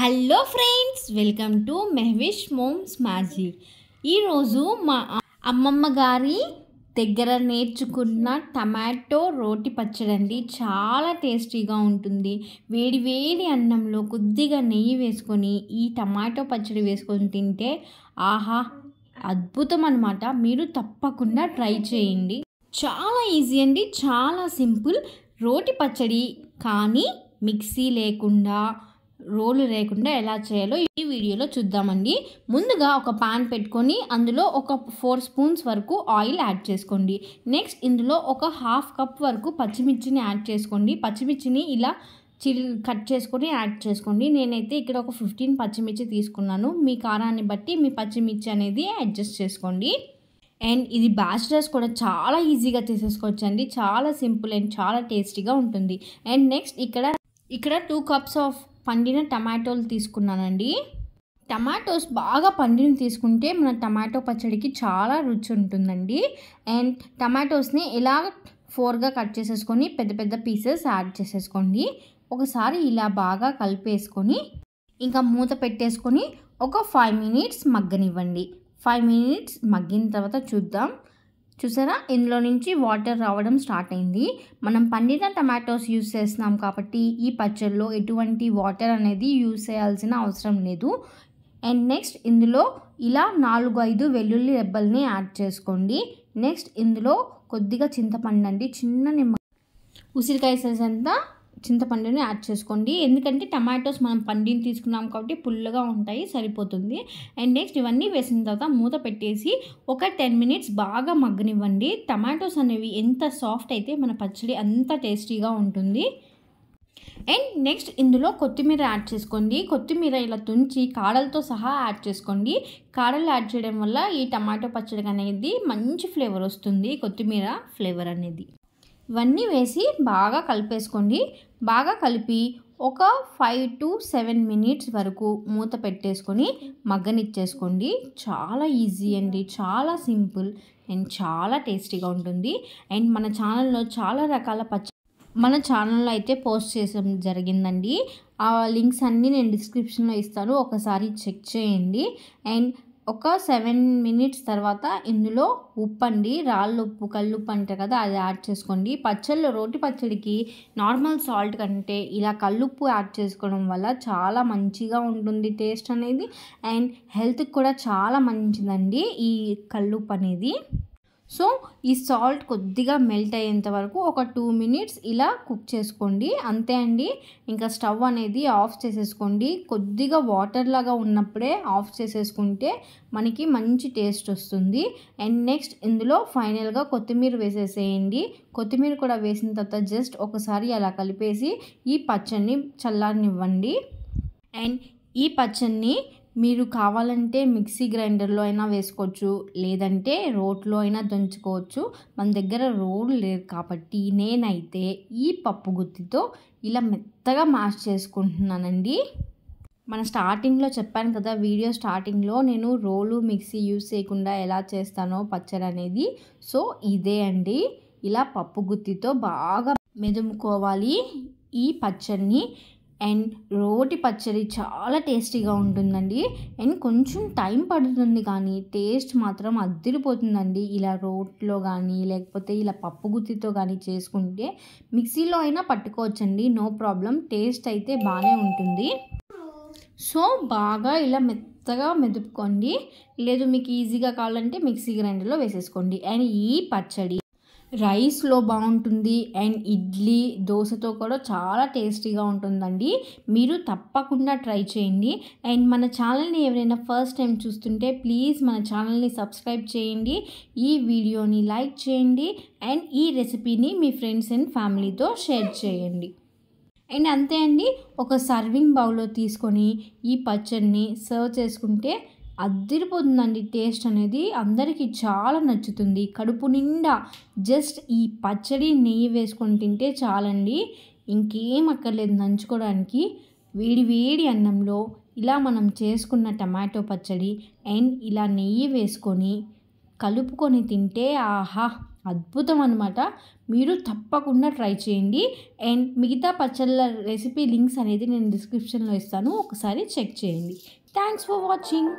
hello friends welcome to Mehvish moms magic ఈరోజు మా అమ్మమ్మ గారి దగ్గర నేర్చుకున్న టమాటో రోటి పచ్చడి అండి చాలా టేస్టీగా ఉంటుంది వేడి వేడి అన్నంలో కొద్దిగా నెయ్యి వేసుకొని ఈ టమాటో పచ్చడి వేసుకొని తింటే ఆహా అద్భుతం అనమాట మీరు తప్పకుండా ట్రై చేయండి చాలా ఈజీ అండి చాలా సింపుల్ రోటి పచ్చడి కానీ మిక్సీ లేకుండా రోలు లేకుండా ఎలా చేయాలో ఈ వీడియోలో చూద్దామండి ముందుగా ఒక పాన్ పెట్టుకొని అందులో ఒక ఫోర్ స్పూన్స్ వరకు ఆయిల్ యాడ్ చేసుకోండి నెక్స్ట్ ఇందులో ఒక హాఫ్ కప్ వరకు పచ్చిమిర్చిని యాడ్ చేసుకోండి పచ్చిమిర్చిని ఇలా చిల్ కట్ చేసుకొని యాడ్ చేసుకోండి నేనైతే ఇక్కడ ఒక ఫిఫ్టీన్ పచ్చిమిర్చి తీసుకున్నాను మీ కారాన్ని బట్టి మీ పచ్చిమిర్చి అనేది అడ్జస్ట్ చేసుకోండి అండ్ ఇది బ్యాచిలర్స్ కూడా చాలా ఈజీగా చేసేసుకోవచ్చు అండి చాలా సింపుల్ అండ్ చాలా టేస్టీగా ఉంటుంది అండ్ నెక్స్ట్ ఇక్కడ ఇక్కడ టూ కప్స్ ఆఫ్ పండిన టమాటోలు తీసుకున్నానండి టమాటోస్ బాగా పండిన తీసుకుంటే మన టమాటో పచ్చడికి చాలా రుచి ఉంటుందండి అండ్ టమాటోస్ని ఇలా ఫోర్గా కట్ చేసేసుకొని పెద్ద పెద్ద పీసెస్ యాడ్ చేసేసుకోండి ఒకసారి ఇలా బాగా కలిపేసుకొని ఇంకా మూత పెట్టేసుకొని ఒక ఫైవ్ మినిట్స్ మగ్గనివ్వండి ఫైవ్ మినిట్స్ మగ్గిన తర్వాత చూద్దాం చూసారా ఇందులో నుంచి వాటర్ రావడం స్టార్ట్ అయింది మనం పండిన టమాటోస్ యూస్ చేస్తున్నాం కాబట్టి ఈ పచ్చడిలో ఎటువంటి వాటర్ అనేది యూస్ చేయాల్సిన అవసరం లేదు అండ్ నెక్స్ట్ ఇందులో ఇలా నాలుగు ఐదు వెల్లుల్లి రెబ్బల్ని యాడ్ చేసుకోండి నెక్స్ట్ ఇందులో కొద్దిగా చింతపండు అండి చిన్న నిమ్మ ఉసిరికాయ సైజ్ అంతా చింతపండుని యాడ్ చేసుకోండి ఎందుకంటే టమాటోస్ మనం పండిని తీసుకున్నాం కాబట్టి పుల్లగా ఉంటాయి సరిపోతుంది అండ్ నెక్స్ట్ ఇవన్నీ వేసిన తర్వాత మూత పెట్టేసి ఒక టెన్ మినిట్స్ బాగా మగ్గనివ్వండి టమాటోస్ అనేవి ఎంత సాఫ్ట్ అయితే మన పచ్చడి అంత టేస్టీగా ఉంటుంది అండ్ నెక్స్ట్ ఇందులో కొత్తిమీర యాడ్ చేసుకోండి కొత్తిమీర ఇలా తుంచి కాడలతో సహా యాడ్ చేసుకోండి కాడలు యాడ్ చేయడం వల్ల ఈ టమాటో పచ్చడి అనేది మంచి ఫ్లేవర్ వస్తుంది కొత్తిమీర ఫ్లేవర్ అనేది ఇవన్నీ వేసి బాగా కలిపేసుకోండి బాగా కలిపి ఒక ఫైవ్ టు సెవెన్ మినిట్స్ వరకు మూత పెట్టేసుకొని మగ్గనిచ్చేసుకోండి చాలా ఈజీ అండి చాలా సింపుల్ అండ్ చాలా టేస్టీగా ఉంటుంది అండ్ మన ఛానల్లో చాలా రకాల పచ్చ మన ఛానల్లో అయితే పోస్ట్ చేసడం జరిగిందండి ఆ లింక్స్ అన్నీ నేను డిస్క్రిప్షన్లో ఇస్తాను ఒకసారి చెక్ చేయండి అండ్ ఒక సెవెన్ మినిట్స్ తర్వాత ఇందులో ఉప్పు అండి రాళ్ళు ఉప్పు కల్లుప్పు అంటారు కదా అది యాడ్ చేసుకోండి పచ్చళ్ళు రోటి పచ్చడికి నార్మల్ సాల్ట్ కంటే ఇలా కళ్ళుప్పు యాడ్ చేసుకోవడం వల్ల చాలా మంచిగా ఉంటుంది టేస్ట్ అనేది అండ్ హెల్త్కి కూడా చాలా మంచిదండి ఈ కల్లుప్పు అనేది సో ఈ సాల్ట్ కొద్దిగా మెల్ట్ అయ్యేంత వరకు ఒక టూ మినిట్స్ ఇలా కుక్ చేసుకోండి అంతే అండి ఇంకా స్టవ్ అనేది ఆఫ్ చేసేసుకోండి కొద్దిగా వాటర్ లాగా ఉన్నప్పుడే ఆఫ్ చేసేసుకుంటే మనకి మంచి టేస్ట్ వస్తుంది అండ్ నెక్స్ట్ ఇందులో ఫైనల్గా కొత్తిమీర వేసేసేయండి కొత్తిమీర కూడా వేసిన తర్వాత జస్ట్ ఒకసారి అలా కలిపేసి ఈ పచ్చడిని చల్లారనివ్వండి అండ్ ఈ పచ్చడిని మీరు కావాలంటే మిక్సీ గ్రైండర్లో అయినా వేసుకోవచ్చు లేదంటే రోట్లో అయినా దంచుకోవచ్చు మన దగ్గర రోడ్ లేదు కాబట్టి నేనైతే ఈ పప్పు గుత్తితో ఇలా మెత్తగా మ్యాష్ చేసుకుంటున్నానండి మన స్టార్టింగ్లో చెప్పాను కదా వీడియో స్టార్టింగ్లో నేను రోలు మిక్సీ యూస్ చేయకుండా ఎలా చేస్తానో పచ్చడి అనేది సో ఇదే అండి ఇలా పప్పు గుత్తితో బాగా మెదుముకోవాలి ఈ పచ్చడిని అండ్ రోటి పచ్చడి చాలా టేస్టీగా ఉంటుందండి అండ్ కొంచెం టైం పడుతుంది కానీ టేస్ట్ మాత్రం అద్దిరిపోతుందండి ఇలా రోట్లో కానీ లేకపోతే ఇలా పప్పు గుత్తితో కానీ చేసుకుంటే మిక్సీలో అయినా పట్టుకోవచ్చండి నో ప్రాబ్లం టేస్ట్ అయితే బాగానే ఉంటుంది సో బాగా ఇలా మెత్తగా మెదుపుకోండి లేదు మీకు ఈజీగా కావాలంటే మిక్సీ గ్రైండర్లో వేసేసుకోండి అండ్ ఈ పచ్చడి రైస్లో బాగుంటుంది అండ్ ఇడ్లీ దోశతో కూడా చాలా టేస్టీగా ఉంటుందండి మీరు తప్పకుండా ట్రై చేయండి అండ్ మన ఛానల్ని ఎవరైనా ఫస్ట్ టైం చూస్తుంటే ప్లీజ్ మన ఛానల్ని సబ్స్క్రైబ్ చేయండి ఈ వీడియోని లైక్ చేయండి అండ్ ఈ రెసిపీని మీ ఫ్రెండ్స్ అండ్ ఫ్యామిలీతో షేర్ చేయండి అండ్ అంతే అండి ఒక సర్వింగ్ బౌల్లో తీసుకొని ఈ పచ్చడిని సర్వ్ చేసుకుంటే అదిరిపోతుందండి టేస్ట్ అనేది అందరికీ చాలా నచ్చుతుంది కడుపు నిండా జస్ట్ ఈ పచ్చడి నెయ్యి వేసుకొని తింటే చాలండి ఇంకేం అక్కర్లేదు నంచుకోవడానికి వేడి వేడి అన్నంలో ఇలా మనం చేసుకున్న టమాటో పచ్చడి అండ్ ఇలా నెయ్యి వేసుకొని కలుపుకొని తింటే ఆహా అద్భుతం అనమాట మీరు తప్పకుండా ట్రై చేయండి అండ్ మిగతా పచ్చళ్ళ రెసిపీ లింక్స్ అనేది నేను డిస్క్రిప్షన్లో ఇస్తాను ఒకసారి చెక్ చేయండి థ్యాంక్స్ ఫర్ వాచింగ్